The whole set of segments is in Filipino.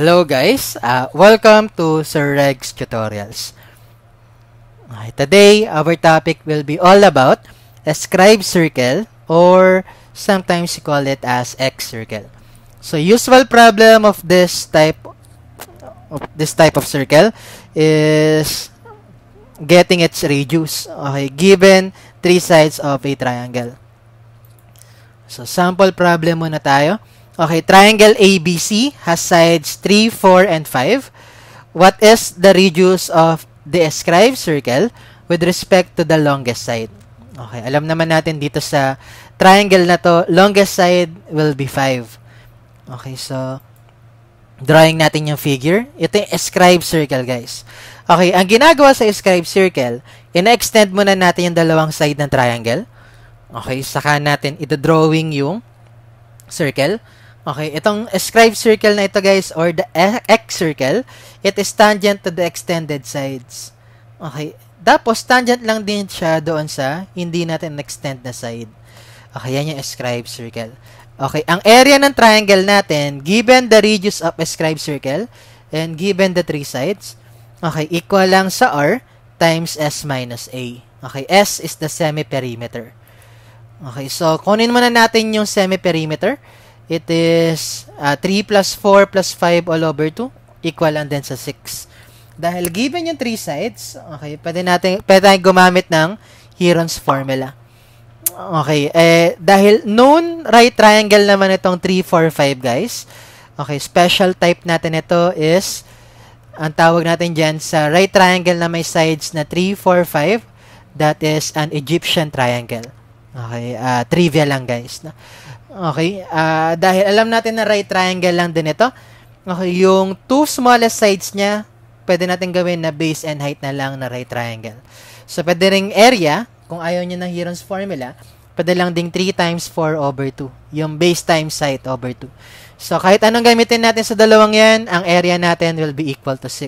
Hello guys, uh, welcome to Sir Reg's Tutorials. Uh, today, our topic will be all about a scribe circle or sometimes you call it as X circle. So usual problem of this type of this type of circle is getting its radius okay, given three sides of a triangle. So sample problem muna tayo. Okay, triangle ABC has sides 3, 4, and 5. What is the radius of the ascribed circle with respect to the longest side? Okay, alam naman natin dito sa triangle na to, longest side will be 5. Okay, so drawing natin yung figure. Ito yung ascribed circle, guys. Okay, ang ginagawa sa ascribed circle, ina-extend muna natin yung dalawang side ng triangle. Okay, saka natin ito drawing yung circle. Okay, itong scribe circle na ito guys or the e-, X circle, it is tangent to the extended sides. Okay, tapos tangent lang din siya doon sa hindi natin extend na side. Okay, yan yung scribe circle. Okay, ang area ng triangle natin, given the radius of a scribe circle and given the three sides, okay, equal lang sa R times S minus A. Okay, S is the semi-perimeter. Okay, so kunin muna natin yung semi-perimeter it is uh, ah, 3 plus 4 plus 5 all over 2 equal lang din sa 6. Dahil given yung 3 sides, okay, pwede natin pwede tayong gumamit ng Heron's formula. Okay, eh, dahil known right triangle naman itong 3, 4, 5, guys. Okay, special type natin ito is, ang tawag natin dyan sa right triangle na may sides na 3, 4, 5, that is an Egyptian triangle. Okay, uh, trivia lang guys. No? Okay, uh, dahil alam natin na right triangle lang din ito. Okay, yung two smallest sides niya, pwede natin gawin na base and height na lang na right triangle. So, pwede ring area, kung ayaw niya ng Heron's formula, pwede lang ding 3 times 4 over 2. Yung base times height over 2. So, kahit anong gamitin natin sa dalawang yan, ang area natin will be equal to 6.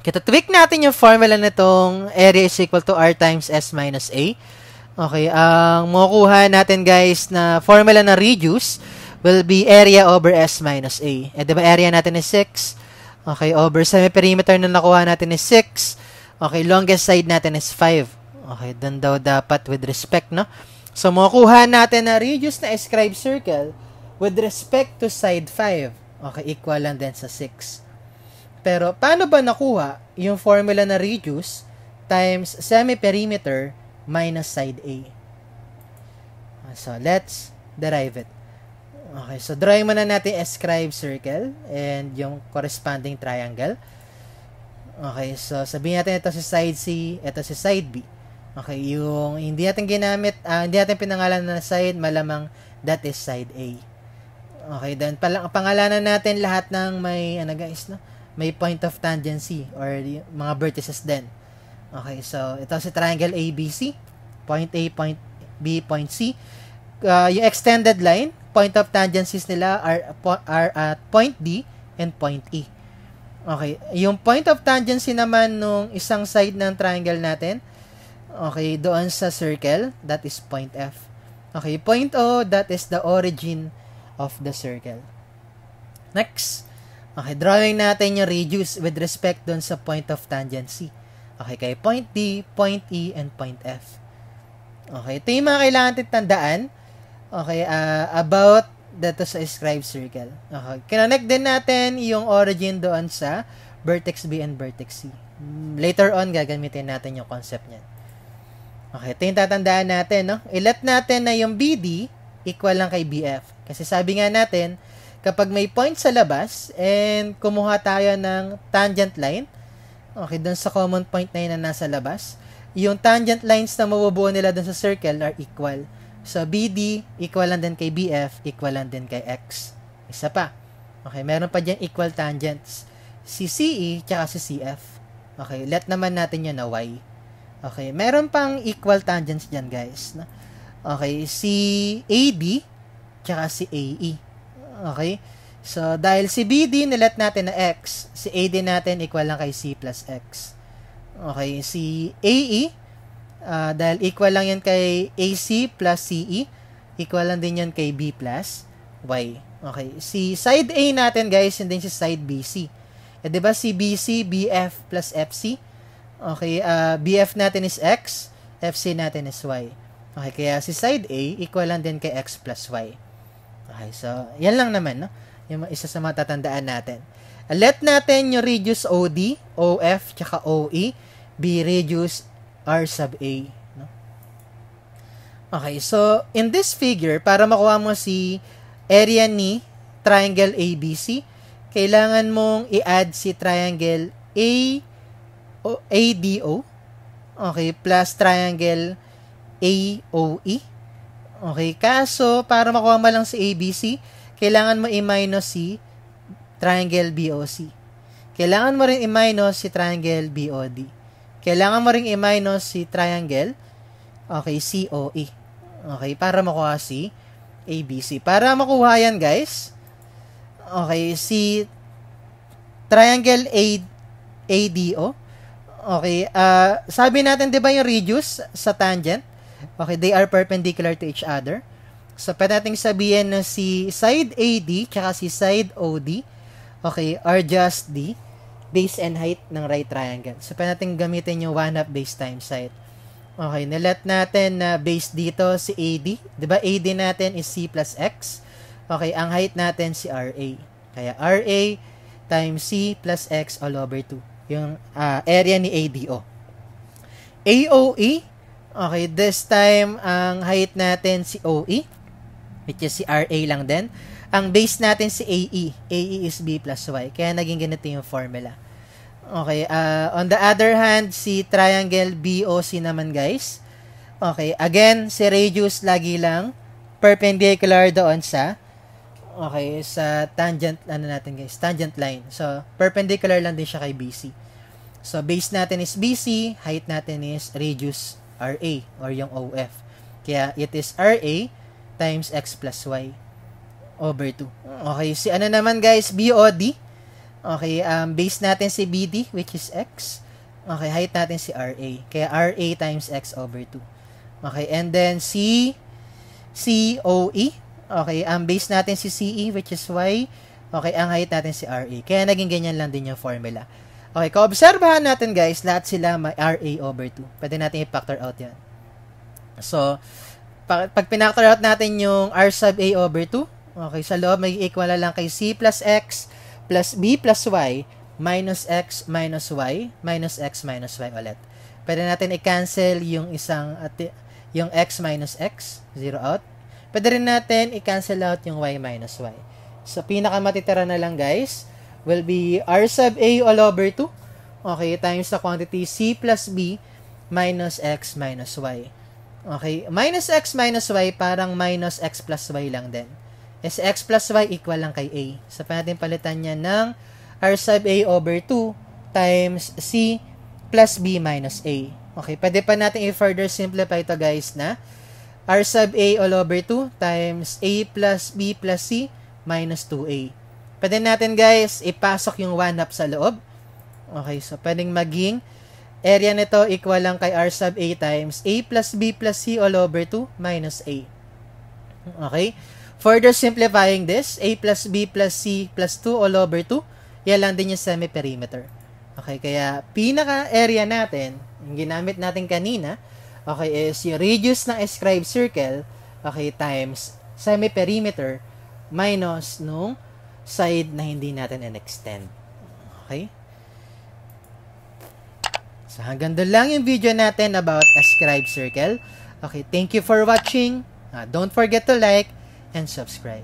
Kita tweak natin yung formula na itong area is equal to r times s minus a. Okay, ang makukuha natin guys na formula na reduce will be area over S minus A. Eh, di ba area natin is 6? Okay, over semi-perimeter na nakuha natin is 6. Okay, longest side natin is 5. Okay, dun daw dapat with respect, no? So, makukuha natin na reduce na scribe circle with respect to side 5. Okay, equal lang din sa 6. Pero, paano ba nakuha yung formula na reduce times semi-perimeter minus side A. Ah, so, let's derive it. Okay, so drawing muna natin S-scribe circle and yung corresponding triangle. Okay, so sabihin natin ito si side C, ito si side B. Okay, yung hindi natin ginamit, uh, hindi natin pinangalan na side, malamang that is side A. Okay, then pala, pangalanan natin lahat ng may, ano guys, no? may point of tangency or mga vertices din. Okay, so ito si triangle ABC, point A, point B, point C. Uh, yung extended line, point of tangencies nila are, are at point D and point E. Okay, yung point of tangency naman nung isang side ng triangle natin, okay, doon sa circle, that is point F. Okay, point O, that is the origin of the circle. Next, okay, drawing natin yung radius with respect doon sa point of tangency. Okay, kay point D, point E, and point F. Okay, ito yung mga kailangan natin tandaan. Okay, uh, about dito sa scribe circle. Okay, kinonect din natin yung origin doon sa vertex B and vertex C. Hmm, later on, gagamitin natin yung concept niyan. Okay, ito yung tatandaan natin, no? Ilat natin na yung BD equal lang kay BF. Kasi sabi nga natin, kapag may point sa labas and kumuha tayo ng tangent line, Okay, dun sa common point na yun na nasa labas, yung tangent lines na mabubuo nila dun sa circle are equal. So, BD, equal lang din kay BF, equal lang din kay X. Isa pa. Okay, meron pa dyan equal tangents. Si CE, tsaka si CF. Okay, let naman natin yan na Y. Okay, meron pang equal tangents dyan, guys. Okay, si AD, tsaka si AE. Okay, So, dahil si BD, nilet natin na x. Si AD natin, equal lang kay C plus x. Okay, si AE, uh, ah, dahil equal lang yan kay AC plus CE, equal lang din yan kay B plus Y. Okay, si side A natin, guys, and din si side BC. Eh, di ba si BC, BF plus FC? Okay, uh, ah, BF natin is X, FC natin is Y. Okay, kaya si side A, equal lang din kay X plus Y. Okay, so, yan lang naman, no? Yung isa sa matatandaan natin. Let natin yung reduce OD, OF, tsaka OE be reduced R sub A. No? Okay, so in this figure, para makuha mo si area ni triangle ABC, kailangan mong i-add si triangle A, o, ADO, okay, plus triangle AOE. Okay, kaso para makuha mo lang si ABC, kailangan mo i-minus si triangle BOC. Kailangan mo rin i-minus si triangle BOD. Kailangan mo rin i-minus si triangle okay, COE. Okay, para makuha si ABC. Para makuha yan, guys, okay, si triangle A, ADO, okay, uh, sabi natin, di ba yung radius sa tangent? Okay, they are perpendicular to each other. So, pwede nating sabihin na si side AD tsaka si side OD, okay, are just the base and height ng right triangle. So, pwede nating gamitin yung 1 half base times height. Okay, nilet natin na base dito si AD. ba diba, AD natin is C plus X. Okay, ang height natin si RA. Kaya RA times C plus X all over 2. Yung uh, area ni ADO. AOE, okay, this time ang height natin si OE which is si RA lang din. Ang base natin si AE. AE is B plus Y. Kaya naging ganito yung formula. Okay, uh, on the other hand, si triangle BOC naman guys. Okay, again, si radius lagi lang perpendicular doon sa okay, sa tangent ano natin guys, tangent line. So, perpendicular lang din siya kay BC. So, base natin is BC, height natin is radius RA or yung OF. Kaya it is RA times x plus y over 2. Okay, si ano naman guys, BOD. Okay, um, base natin si BD, which is x. Okay, height natin si RA. Kaya RA times x over 2. Okay, and then si COE. Okay, ang um, base natin si CE, which is y. Okay, ang height natin si RA. Kaya naging ganyan lang din yung formula. Okay, kaobserbahan natin guys, lahat sila may RA over 2. Pwede natin i-factor out yan. So, pag, pag pinactor out natin yung R sub A over 2, okay, sa loob may equal lang kay C plus X plus B plus Y minus X minus Y minus X minus Y ulit. Pwede natin i-cancel yung isang at yung X minus X, zero out. Pwede rin natin i-cancel out yung Y minus Y. So, matitira na lang guys will be R sub A all over 2. Okay, times the quantity C plus B minus X minus Y. Okay, minus x minus y, parang minus x plus y lang din. Is x plus y equal lang kay a. So, pwede palitan niya ng r sub a over 2 times c plus b minus a. Okay, pwede pa natin i-further simplify ito guys na r sub a all over 2 times a plus b plus c minus 2a. Pwede natin guys ipasok yung 1 up sa loob. Okay, so pwedeng maging area nito equal lang kay R sub A times A plus B plus C all over 2 minus A. Okay? Further simplifying this, A plus B plus C plus 2 all over 2, yan lang din yung semi-perimeter. Okay, kaya pinaka-area natin, yung ginamit natin kanina, okay, is yung radius ng ascribed circle, okay, times semi-perimeter minus nung side na hindi natin in-extend. Okay? So, hanggang doon lang yung video natin about scribe Circle. Okay, thank you for watching. Uh, don't forget to like and subscribe.